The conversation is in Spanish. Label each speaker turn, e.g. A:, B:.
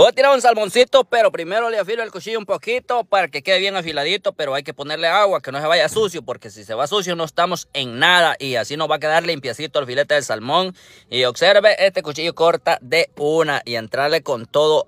A: voy a tirar un salmoncito, pero primero le afilo el cuchillo un poquito para que quede bien afiladito, pero hay que ponerle agua, que no se vaya sucio, porque si se va sucio no estamos en nada y así nos va a quedar limpiecito el filete del salmón. Y observe, este cuchillo corta de una y entrarle con todo.